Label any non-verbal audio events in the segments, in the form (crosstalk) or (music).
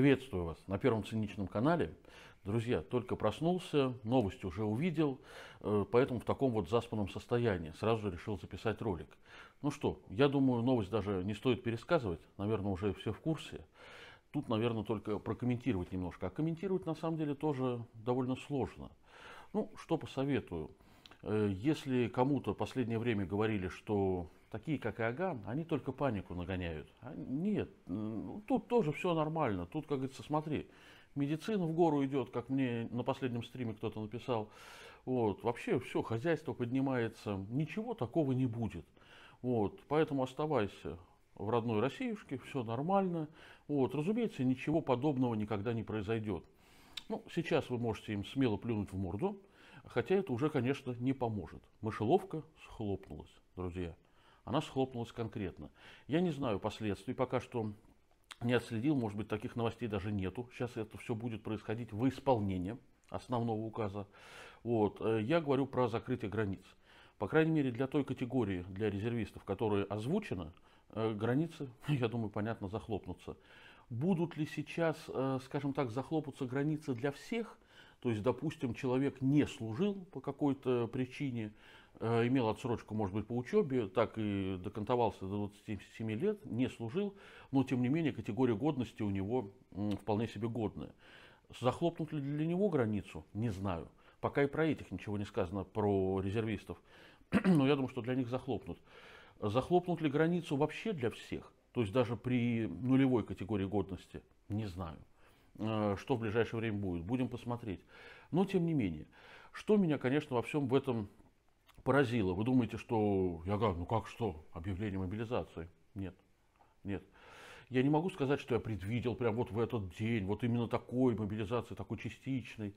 Приветствую вас на Первом Циничном канале. Друзья, только проснулся, новость уже увидел, э, поэтому в таком вот заспанном состоянии сразу же решил записать ролик. Ну что, я думаю, новость даже не стоит пересказывать, наверное, уже все в курсе. Тут, наверное, только прокомментировать немножко. А комментировать, на самом деле, тоже довольно сложно. Ну, что посоветую. Э, если кому-то в последнее время говорили, что такие как Иоганн, они только панику нагоняют. А нет, ну, тут тоже все нормально. Тут, как говорится, смотри, медицина в гору идет, как мне на последнем стриме кто-то написал. Вот, вообще все, хозяйство поднимается, ничего такого не будет. Вот, поэтому оставайся в родной Россиюшке, все нормально. Вот, разумеется, ничего подобного никогда не произойдет. Ну, сейчас вы можете им смело плюнуть в морду, хотя это уже, конечно, не поможет. Мышеловка схлопнулась, друзья она схлопнулась конкретно. Я не знаю последствий, пока что не отследил, может быть, таких новостей даже нету. Сейчас это все будет происходить в исполнении основного указа. Вот. Э, я говорю про закрытие границ. По крайней мере, для той категории, для резервистов, которые озвучены, э, границы, (laughs) я думаю, понятно, захлопнутся. Будут ли сейчас, э, скажем так, захлопнуться границы для всех? То есть, допустим, человек не служил по какой-то причине, Э, имел отсрочку, может быть, по учебе, так и докантовался до 27 лет, не служил, но, тем не менее, категория годности у него вполне себе годная. Захлопнут ли для него границу, не знаю. Пока и про этих ничего не сказано, про резервистов. (clears throat) Но я думаю, что для них захлопнут. Захлопнут ли границу вообще для всех? То есть даже при нулевой категории годности? Не знаю. Э, что в ближайшее время будет? Будем посмотреть. Но тем не менее, что меня, конечно, во всем в этом поразило. Вы думаете, что я говорю, ну как что, объявление мобилизации? Нет, нет. Я не могу сказать, что я предвидел прям вот в этот день, вот именно такой мобилизации, такой частичной.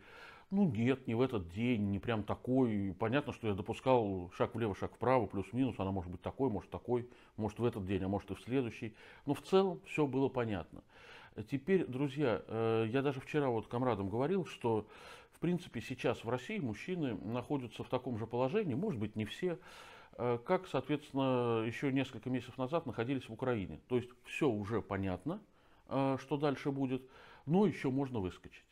Ну нет, не в этот день, не прям такой. понятно, что я допускал шаг влево, шаг вправо, плюс-минус. Она может быть такой, может такой, может в этот день, а может и в следующий. Но в целом все было понятно. Теперь, друзья, э, я даже вчера вот комрадам говорил, что принципе, сейчас в России мужчины находятся в таком же положении, может быть, не все, э, как, соответственно, еще несколько месяцев назад находились в Украине. То есть все уже понятно, э, что дальше будет, но еще можно выскочить.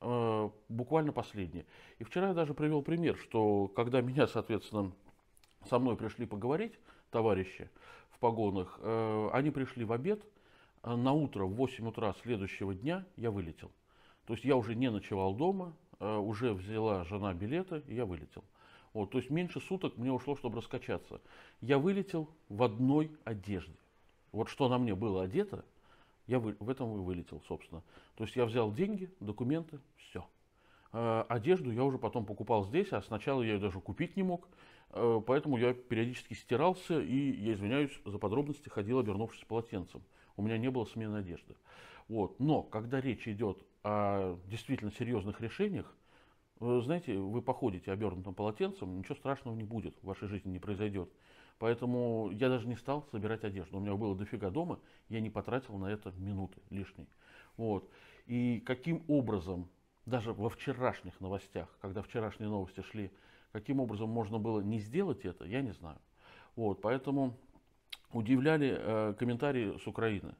Э, буквально последнее. И вчера я даже привел пример, что когда меня, соответственно, со мной пришли поговорить, товарищи в погонах, они пришли в обед, на утро в 8 утра следующего дня я вылетел. То есть я уже не ночевал дома, Э, уже взяла жена билеты, и я вылетел. Вот, то есть меньше суток мне ушло, чтобы раскачаться. Я вылетел в одной одежде. Вот что на мне было одето, я вы, в этом и вылетел, собственно. То есть я взял деньги, документы, все. Э, одежду я уже потом покупал здесь, а сначала я ее даже купить не мог. Э, поэтому я периодически стирался и, я извиняюсь за подробности, ходил, обернувшись полотенцем. У меня не было смены одежды. Вот. Но когда речь идет о действительно серьезных решениях, знаете, вы походите обернутым полотенцем, ничего страшного не будет, в вашей жизни не произойдет. Поэтому я даже не стал собирать одежду. У меня было дофига дома, я не потратил на это минуты лишней. Вот. И каким образом, даже во вчерашних новостях, когда вчерашние новости шли, каким образом можно было не сделать это, я не знаю. Вот. Поэтому удивляли э, комментарии с Украины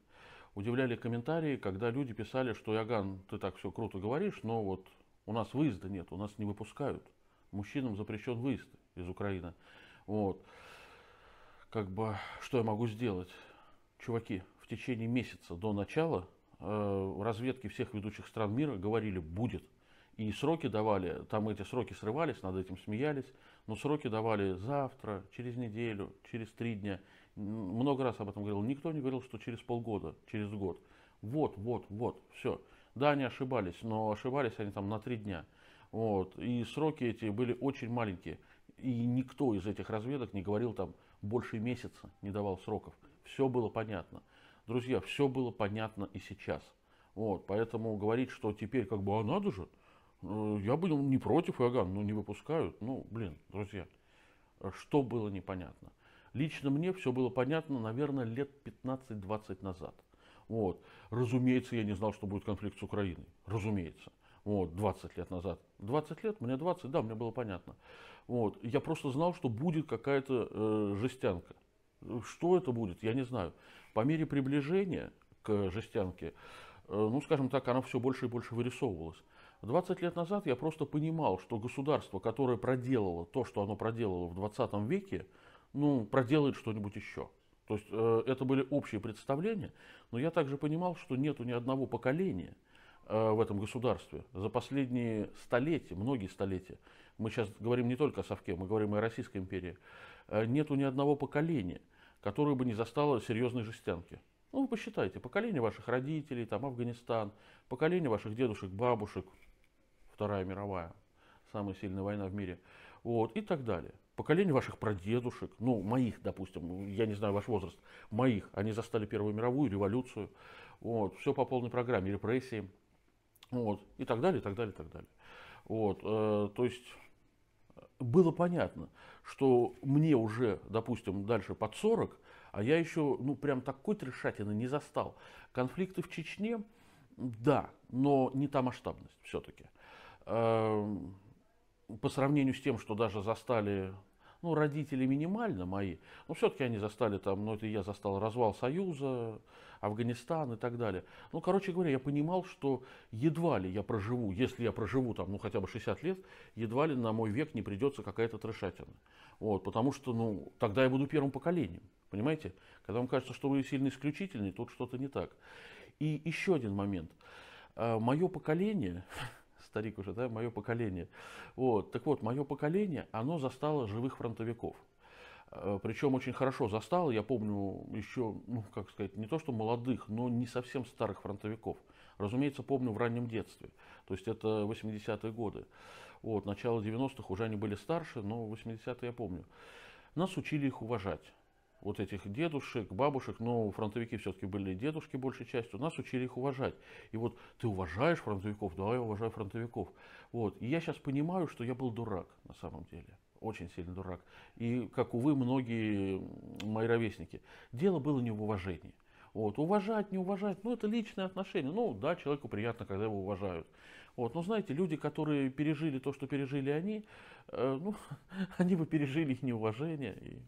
удивляли комментарии, когда люди писали, что Яган, ты так все круто говоришь, но вот у нас выезда нет, у нас не выпускают. Мужчинам запрещен выезд из Украины. Вот. Как бы, что я могу сделать? Чуваки, в течение месяца до начала э, разведки всех ведущих стран мира говорили «будет». И сроки давали, там эти сроки срывались, над этим смеялись, но сроки давали завтра, через неделю, через три дня много раз об этом говорил, никто не говорил, что через полгода, через год. Вот, вот, вот, все. Да, они ошибались, но ошибались они там на три дня. Вот. И сроки эти были очень маленькие. И никто из этих разведок не говорил там больше месяца, не давал сроков. Все было понятно. Друзья, все было понятно и сейчас. Вот, поэтому говорить, что теперь как бы, а надо же, э, я был не против Иоганн, но ну, не выпускают. Ну, блин, друзья, что было непонятно? Лично мне все было понятно, наверное, лет 15-20 назад. Вот. Разумеется, я не знал, что будет конфликт с Украиной. Разумеется. Вот, 20 лет назад. 20 лет, мне 20, да, мне было понятно. Вот. Я просто знал, что будет какая-то э, жестянка. Что это будет, я не знаю. По мере приближения к жестянке, э, ну, скажем так, она все больше и больше вырисовывалась. 20 лет назад я просто понимал, что государство, которое проделало то, что оно проделало в 20 веке, ну, проделает что-нибудь еще. То есть э, это были общие представления, но я также понимал, что нету ни одного поколения э, в этом государстве. За последние столетия, многие столетия, мы сейчас говорим не только о Совке, мы говорим и о Российской империи, э, нету ни одного поколения, которое бы не застало серьезной жестянки. Ну, вы посчитайте, поколение ваших родителей, там, Афганистан, поколение ваших дедушек, бабушек, Вторая мировая, самая сильная война в мире, вот, и так далее поколение ваших прадедушек, ну, моих, допустим, ну, я не знаю ваш возраст, моих, они застали Первую мировую, революцию, вот, все по полной программе, репрессии, вот, и так далее, и так далее, и так далее. Вот, э, то есть э, было понятно, что мне уже, допустим, дальше под 40, а я еще, ну, прям такой трешатины не застал. Конфликты в Чечне, да, но не та масштабность все-таки. Э, эм, по сравнению с тем, что даже застали ну, родители минимально мои, но все-таки они застали там, ну, это я застал развал Союза, Афганистан и так далее. Ну, короче говоря, я понимал, что едва ли я проживу, если я проживу там, ну, хотя бы 60 лет, едва ли на мой век не придется какая-то трешатина. Вот, потому что, ну, тогда я буду первым поколением, понимаете? Когда вам кажется, что вы сильно исключительный, тут что-то не так. И еще один момент. Э, Мое поколение, (laughs) старик уже, да, мое поколение. Вот, так вот, мое поколение, оно застало живых фронтовиков. Э, Причем очень хорошо застало я помню еще, ну, как сказать, не то что молодых, но не совсем старых фронтовиков. Разумеется, помню в раннем детстве, то есть это 80-е годы. Вот, начало 90-х уже они были старше, но 80-е я помню. Нас учили их уважать вот этих дедушек, бабушек, но фронтовики все-таки были дедушки большей частью, нас учили их уважать. И вот ты уважаешь фронтовиков, да, я уважаю фронтовиков. Вот. И я сейчас понимаю, что я был дурак на самом деле. Очень сильный дурак. И, как, увы, многие мои ровесники. Дело было не в уважении. Вот. Уважать, не уважать, ну это личное отношение. Ну да, человеку приятно, когда его уважают. Вот. Но знаете, люди, которые пережили то, что пережили они, э, ну, (laughs) они бы пережили их неуважение, и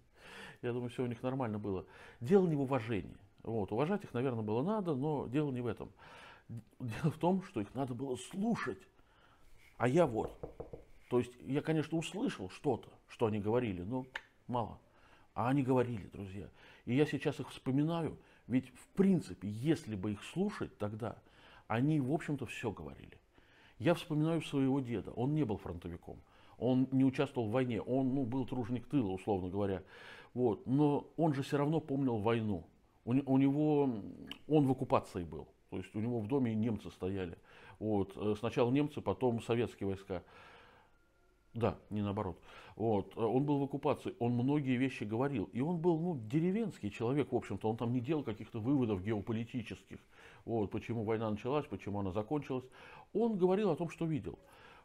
я думаю, все у них нормально было. Дело не в уважении. Вот, уважать их, наверное, было надо, но дело не в этом. Дело в том, что их надо было слушать. А я вот. То есть я, конечно, услышал что-то, что они говорили, но мало. А они говорили, друзья. И я сейчас их вспоминаю, ведь в принципе, если бы их слушать тогда, они, в общем-то, все говорили. Я вспоминаю своего деда, он не был фронтовиком, он не участвовал в войне, он ну, был труженик тыла, условно говоря. Вот. Но он же все равно помнил войну. У, у него, он в оккупации был. То есть у него в доме немцы стояли. Вот. Э, сначала немцы, потом советские войска. Да, не наоборот. Вот. Э, он был в оккупации, он многие вещи говорил. И он был ну, деревенский человек, в общем-то. Он там не делал каких-то выводов геополитических. Вот, почему война началась, почему она закончилась. Он говорил о том, что видел.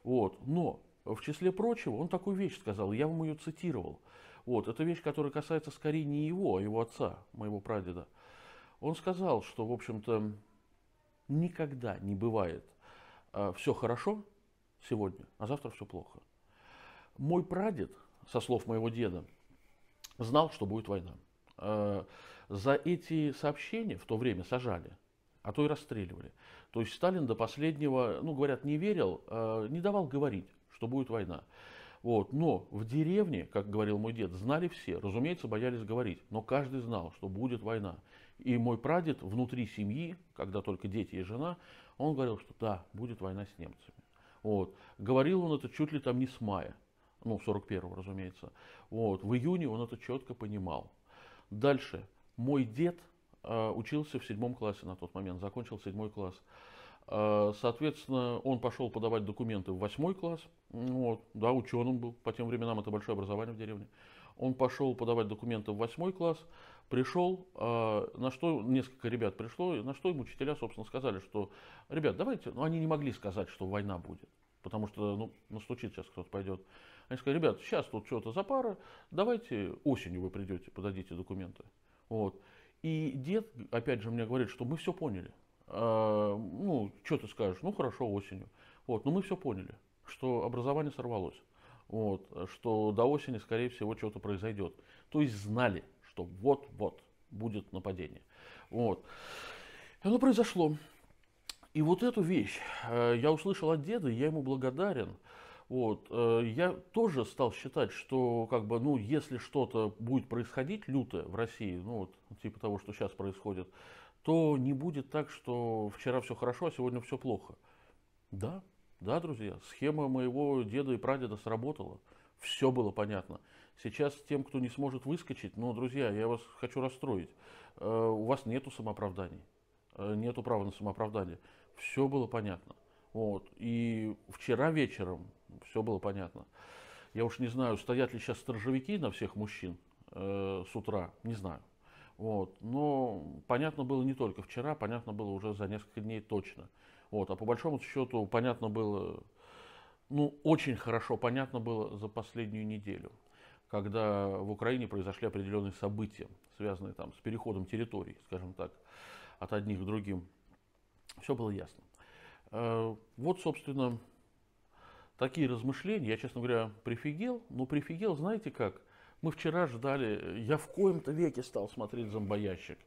Вот. Но в числе прочего он такую вещь сказал, я вам ее цитировал. Вот, это вещь, которая касается скорее не его, а его отца, моего прадеда. Он сказал, что, в общем-то, никогда не бывает э, а, все хорошо сегодня, а завтра все плохо. Мой прадед, со слов моего деда, знал, что будет война. Э, за эти сообщения в то время сажали, а то и расстреливали. То есть Сталин до последнего, ну, говорят, не верил, э, не давал говорить, что будет война. Вот. Но в деревне, как говорил мой дед, знали все, разумеется, боялись говорить, но каждый знал, что будет война. И мой прадед внутри семьи, когда только дети и жена, он говорил, что да, будет война с немцами. Вот. Говорил он это чуть ли там не с мая, ну, 41-го, разумеется. Вот. В июне он это четко понимал. Дальше. Мой дед э, учился в седьмом классе на тот момент, закончил седьмой класс. Э, соответственно, он пошел подавать документы в восьмой класс. Вот, да, ученым был, по тем временам это большое образование в деревне. Он пошел подавать документы в восьмой класс, пришел, э, на что несколько ребят пришло, на что им учителя, собственно, сказали, что, ребят, давайте, ну, они не могли сказать, что война будет, потому что, ну, настучит сейчас кто-то пойдет. Они сказали, ребят, сейчас тут что-то за пара, давайте осенью вы придете, подадите документы. Вот. И дед, опять же, мне говорит, что мы все поняли. А, ну, что ты скажешь, ну хорошо, осенью. Вот, но мы все поняли, что образование сорвалось, вот, что до осени, скорее всего, что-то произойдет. То есть знали, что вот-вот будет нападение. Вот. И оно произошло. И вот эту вещь э, я услышал от деда, я ему благодарен. Вот. Э, я тоже стал считать, что как бы, ну, если что-то будет происходить лютое в России, ну, вот, типа того, что сейчас происходит, то не будет так, что вчера все хорошо, а сегодня все плохо. Да, да, друзья, схема моего деда и прадеда сработала. Все было понятно. Сейчас тем, кто не сможет выскочить, ну, друзья, я вас хочу расстроить. Э, у вас нету самооправданий. Э, нету права на самооправдание. Все было понятно. Вот. И вчера вечером все было понятно. Я уж не знаю, стоят ли сейчас сторожевики на всех мужчин э, с утра, не знаю. Вот. Но понятно было не только вчера, понятно было уже за несколько дней точно. Вот. А по большому счету понятно было, ну, очень хорошо понятно было за последнюю неделю, когда в Украине произошли определенные события, связанные там с переходом территорий, скажем так, от одних к другим. Все было ясно. Э, вот, собственно, такие размышления. Я, честно говоря, прифигел. Но ну, прифигел, знаете как – мы вчера ждали, я в коем-то веке стал смотреть «Зомбоящик».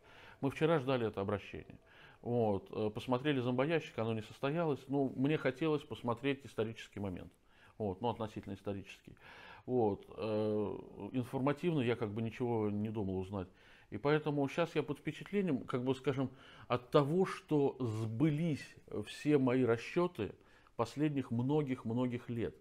Мы вчера ждали это обращение. Вот, э, посмотрели «Зомбоящик», оно не состоялось. Ну, мне хотелось посмотреть исторический момент. Вот, ну, относительно исторический. Вот, э, информативно я как бы ничего не думал узнать. И поэтому сейчас я под впечатлением, как бы скажем, от того, что сбылись все мои расчеты последних многих-многих лет.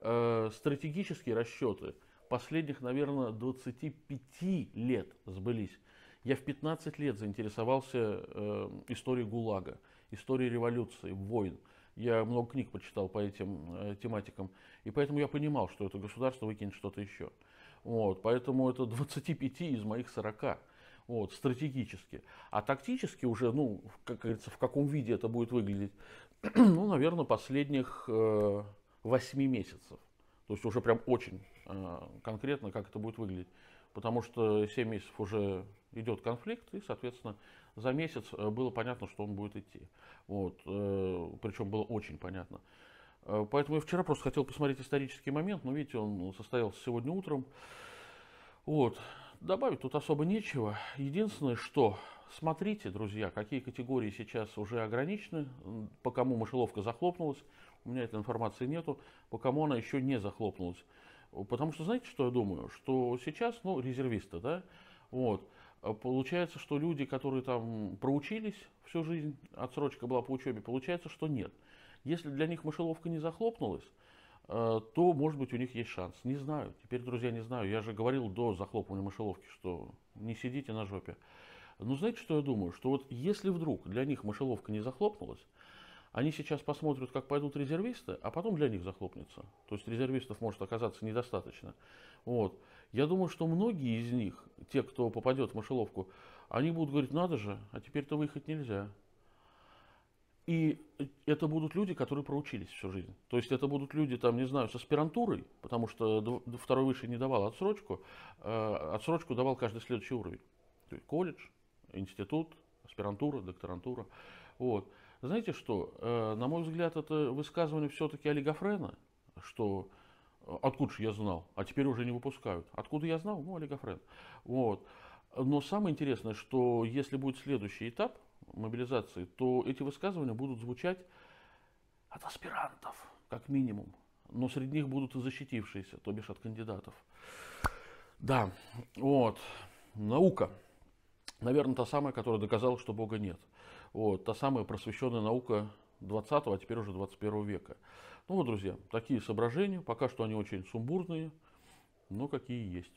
Э, стратегические расчеты – последних, наверное, 25 лет сбылись. Я в 15 лет заинтересовался э, историей ГУЛАГа, историей революции, войн. Я много книг почитал по этим э, тематикам. И поэтому я понимал, что это государство выкинет что-то еще. Вот, поэтому это 25 из моих 40 вот, стратегически. А тактически уже, ну, как говорится, в каком виде это будет выглядеть, (clears throat) ну, наверное, последних э, восьми э, месяцев. То есть уже прям очень Э, конкретно, как это будет выглядеть. Потому что 7 месяцев уже идет конфликт, и, соответственно, за месяц э, было понятно, что он будет идти. Вот. Э, Причем было очень понятно. Поэтому я вчера просто хотел посмотреть исторический момент, но, видите, он состоялся сегодня утром. Вот. Добавить тут особо нечего. Единственное, что смотрите, друзья, какие категории сейчас уже ограничены, по кому мышеловка захлопнулась. У меня этой информации нету, по кому она еще не захлопнулась. Потому что знаете, что я думаю? Что сейчас, ну, резервисты, да, вот, а получается, что люди, которые там проучились всю жизнь, отсрочка была по учебе, получается, что нет. Если для них мышеловка не захлопнулась, э, то, может быть, у них есть шанс. Не знаю. Теперь, друзья, не знаю. Я же говорил до захлопывания мышеловки, что не сидите на жопе. Но знаете, что я думаю? Что вот если вдруг для них мышеловка не захлопнулась, они сейчас посмотрят, как пойдут резервисты, а потом для них захлопнется. То есть резервистов может оказаться недостаточно. Вот. Я думаю, что многие из них, те, кто попадет в мышеловку, они будут говорить, надо же, а теперь-то выехать нельзя. И это будут люди, которые проучились всю жизнь. То есть это будут люди, там, не знаю, с аспирантурой, потому что второй высший не давал отсрочку. Э, отсрочку давал каждый следующий уровень. То есть колледж, институт, аспирантура, докторантура. Вот. Знаете что, э, на мой взгляд, это высказывание все-таки олигофрена, что э, откуда же я знал, а теперь уже не выпускают. Откуда я знал? Ну, олигофрен. Вот. Но самое интересное, что если будет следующий этап мобилизации, то эти высказывания будут звучать от аспирантов, как минимум. Но среди них будут и защитившиеся, то бишь от кандидатов. Да, вот. Наука. Наверное, та самая, которая доказала, что Бога нет. Вот, та самая просвещенная наука 20 а теперь уже 21 века. Ну вот, друзья, такие соображения. Пока что они очень сумбурные, но какие есть.